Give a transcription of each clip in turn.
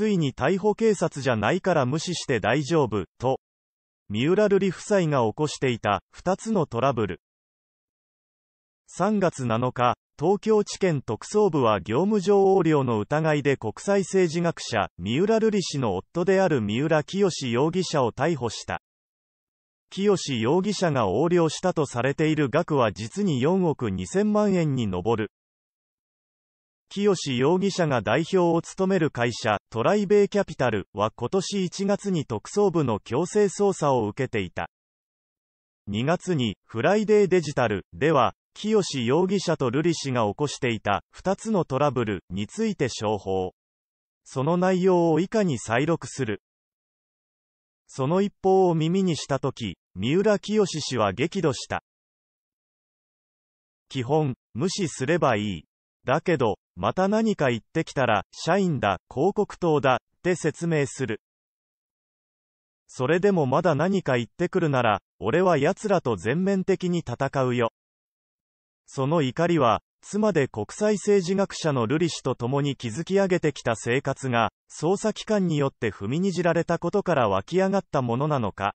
ついに逮捕警察じゃないから無視して大丈夫、と、三浦瑠璃夫妻が起こしていた2つのトラブル。3月7日、東京地検特捜部は業務上横領の疑いで国際政治学者、三浦瑠璃氏の夫である三浦清志容疑者を逮捕した。清志容疑者が横領したとされている額は実に4億2000万円に上る。清容疑者が代表を務める会社、トライベイキャピタルは今年1月に特捜部の強制捜査を受けていた。2月に、フライデーデジタルでは、清容疑者と瑠璃氏が起こしていた2つのトラブルについて商法。その内容を以下に再録する。その一報を耳にしたとき、三浦清氏は激怒した。基本、無視すればいい。だけど、また何か言ってきたら、社員だ、広告塔だ、って説明する。それでもまだ何か言ってくるなら、俺は奴らと全面的に戦うよ。その怒りは、妻で国際政治学者の瑠璃氏と共に築き上げてきた生活が、捜査機関によって踏みにじられたことから湧き上がったものなのか。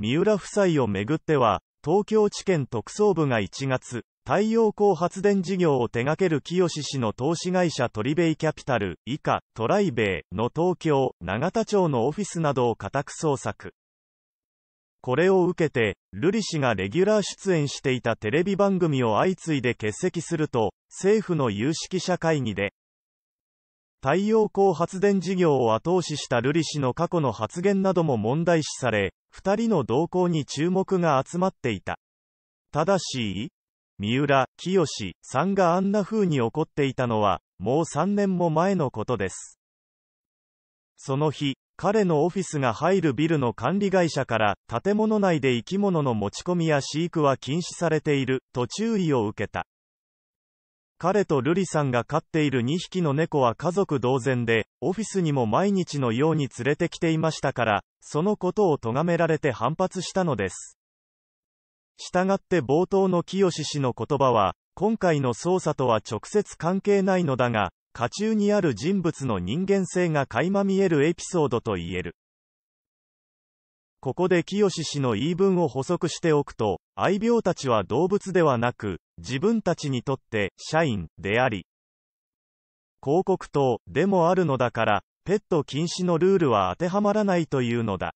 三浦夫妻をめぐっては、東京地検特捜部が1月、太陽光発電事業を手掛ける清志氏の投資会社トリベイキャピタル、以下、トライベイの東京、永田町のオフィスなどを家宅捜索。これを受けて、瑠璃氏がレギュラー出演していたテレビ番組を相次いで欠席すると、政府の有識者会議で、太陽光発電事業を後押しした瑠璃氏の過去の発言なども問題視され、2人の動向に注目が集まっていた。ただし、三浦、清さんがあんな風に怒っていたのは、もう3年も前のことです。その日、彼のオフィスが入るビルの管理会社から建物内で生き物の持ち込みや飼育は禁止されていると注意を受けた彼と瑠璃さんが飼っている2匹の猫は家族同然でオフィスにも毎日のように連れてきていましたからそのことを咎められて反発したのです従って冒頭の清志氏の言葉は、今回の捜査とは直接関係ないのだが、渦中にある人物の人間性が垣間見えるエピソードと言える。ここで清志氏の言い分を補足しておくと、愛病たちは動物ではなく、自分たちにとって社員であり、広告塔でもあるのだから、ペット禁止のルールは当てはまらないというのだ。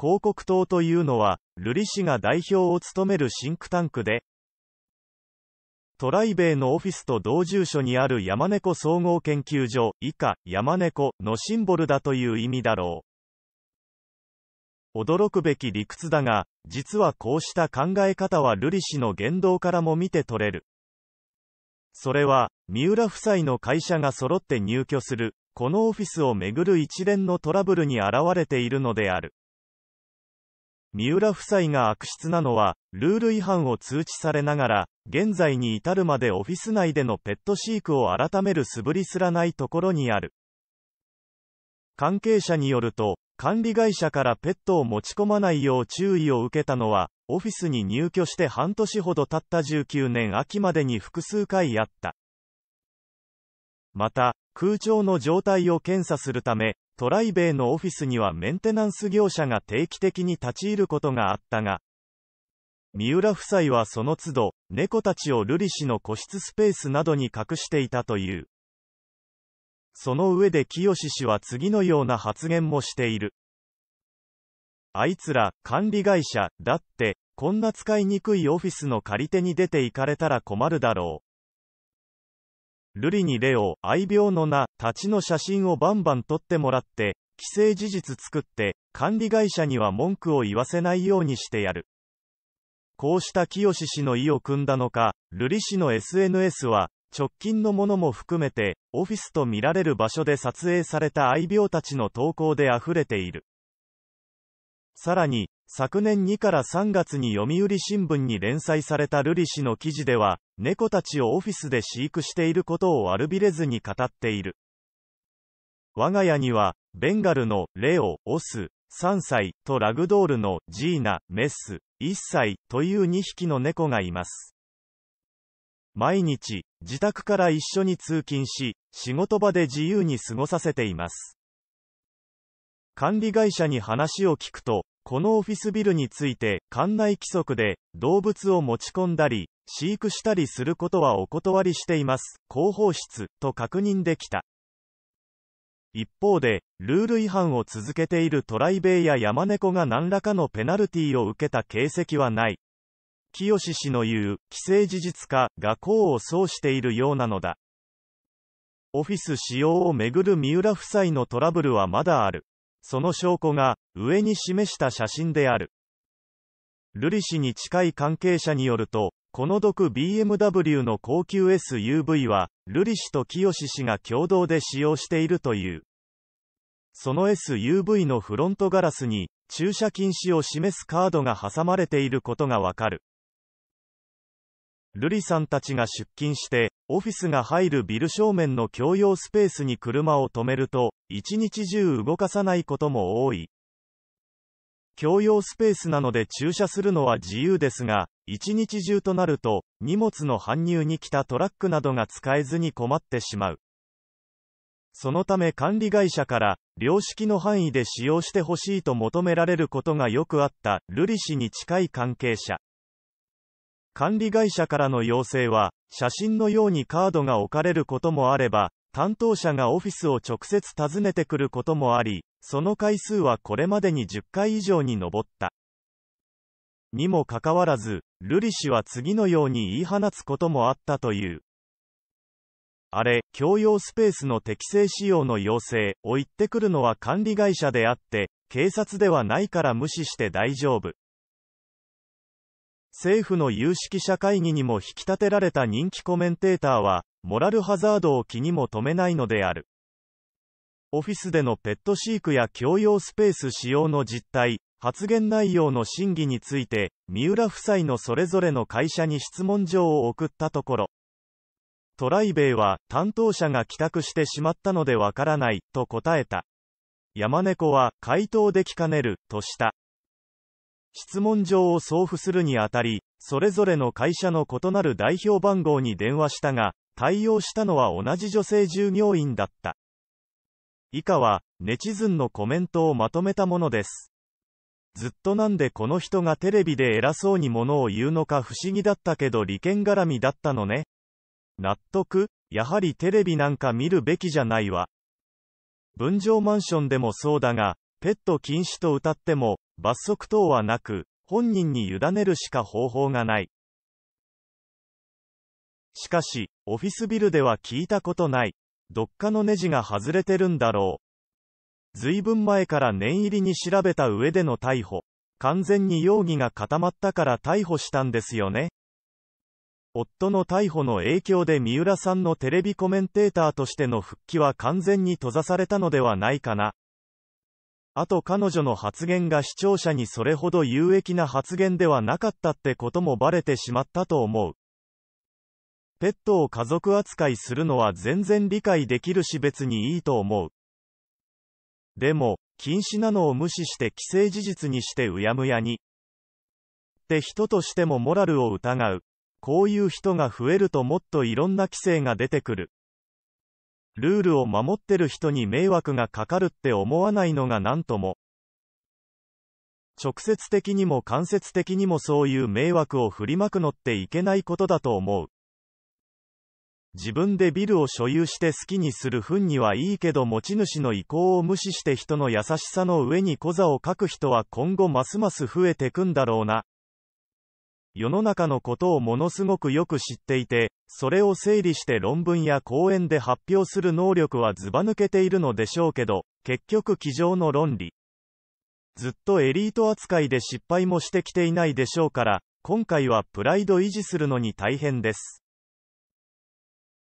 広告塔というのは、瑠璃氏が代表を務めるシンクタンクで、トライベイのオフィスと同住所にある山猫総合研究所以下山猫のシンボルだという意味だろう驚くべき理屈だが実はこうした考え方は瑠璃氏の言動からも見て取れるそれは三浦夫妻の会社が揃って入居するこのオフィスをめぐる一連のトラブルに現れているのである三浦夫妻が悪質なのは、ルール違反を通知されながら、現在に至るまでオフィス内でのペット飼育を改める素振りすらないところにある。関係者によると、管理会社からペットを持ち込まないよう注意を受けたのは、オフィスに入居して半年ほど経った19年秋までに複数回あった。また、空調の状態を検査するため、トライベイのオフィスにはメンテナンス業者が定期的に立ち入ることがあったが、三浦夫妻はその都度、猫たちを瑠璃氏の個室スペースなどに隠していたという。その上で清氏は次のような発言もしている。あいつら、管理会社、だって、こんな使いにくいオフィスの借り手に出て行かれたら困るだろう。瑠璃にレオ、愛病の名、たちの写真をバンバン撮ってもらって、既成事実作って、管理会社には文句を言わせないようにしてやる。こうした清氏の意を組んだのか、瑠璃氏の SNS は、直近のものも含めて、オフィスと見られる場所で撮影された愛病たちの投稿で溢れている。さらに、昨年2から3月に読売新聞に連載された瑠璃氏の記事では、猫たちをオフィスで飼育していることを悪びれずに語っている。我が家には、ベンガルのレオ、オス、3歳とラグドールのジーナ、メス、1歳という2匹の猫がいます。毎日、自宅から一緒に通勤し、仕事場で自由に過ごさせています。管理会社に話を聞くと、このオフィスビルについて、館内規則で、動物を持ち込んだり、飼育したりすることはお断りしています。広報室、と確認できた。一方で、ルール違反を続けているトライベイや山猫が何らかのペナルティを受けた形跡はない。清氏の言う、既成事実化が功を奏しているようなのだ。オフィス使用をめぐる三浦夫妻のトラブルはまだある。その証拠が、上に示した写真である。ルリ氏に近い関係者によると、この毒 BMW の高級 SUV は、ルリ氏と清氏が共同で使用しているという。その SUV のフロントガラスに、駐車禁止を示すカードが挟まれていることがわかる。瑠璃さんたちが出勤して、オフィスが入るビル正面の共用スペースに車を止めると、一日中動かさないことも多い。共用スペースなので駐車するのは自由ですが、一日中となると、荷物の搬入に来たトラックなどが使えずに困ってしまう。そのため管理会社から、良識の範囲で使用してほしいと求められることがよくあった、瑠璃氏に近い関係者。管理会社からの要請は、写真のようにカードが置かれることもあれば、担当者がオフィスを直接訪ねてくることもあり、その回数はこれまでに10回以上に上った。にもかかわらず、瑠璃氏は次のように言い放つこともあったという。あれ、共用スペースの適正使用の要請を言ってくるのは管理会社であって、警察ではないから無視して大丈夫。政府の有識者会議にも引き立てられた人気コメンテーターは、モラルハザードを気にも留めないのである。オフィスでのペット飼育や共用スペース使用の実態、発言内容の審議について、三浦夫妻のそれぞれの会社に質問状を送ったところ、トライベイは担当者が帰宅してしまったのでわからないと答えた。山猫は回答できかねるとした。質問状を送付するにあたり、それぞれの会社の異なる代表番号に電話したが、対応したのは同じ女性従業員だった。以下は、ネチズンのコメントをまとめたものです。ずっとなんでこの人がテレビで偉そうに物を言うのか不思議だったけど利権絡みだったのね。納得やはりテレビなんか見るべきじゃないわ。分譲マンションでもそうだが、ペット禁止と謳っても、罰則等はなく、本人に委ねるしか方法がない。しかし、オフィスビルでは聞いたことない。どっかのネジが外れてるんだろう。ずいぶん前から念入りに調べた上での逮捕。完全に容疑が固まったから逮捕したんですよね。夫の逮捕の影響で三浦さんのテレビコメンテーターとしての復帰は完全に閉ざされたのではないかな。あと彼女の発言が視聴者にそれほど有益な発言ではなかったってこともバレてしまったと思う。ペットを家族扱いするのは全然理解できるし別にいいと思う。でも、禁止なのを無視して既成事実にしてうやむやに。って人としてもモラルを疑う。こういう人が増えるともっといろんな規制が出てくる。ルールを守ってる人に迷惑がかかるって思わないのが何とも。直接的にも間接的にもそういう迷惑を振りまくのっていけないことだと思う。自分でビルを所有して好きにする分にはいいけど持ち主の意向を無視して人の優しさの上にコザを書く人は今後ますます増えてくんだろうな。世の中のことをものすごくよく知っていて、それを整理して論文や講演で発表する能力はずば抜けているのでしょうけど、結局机上の論理。ずっとエリート扱いで失敗もしてきていないでしょうから、今回はプライド維持するのに大変です。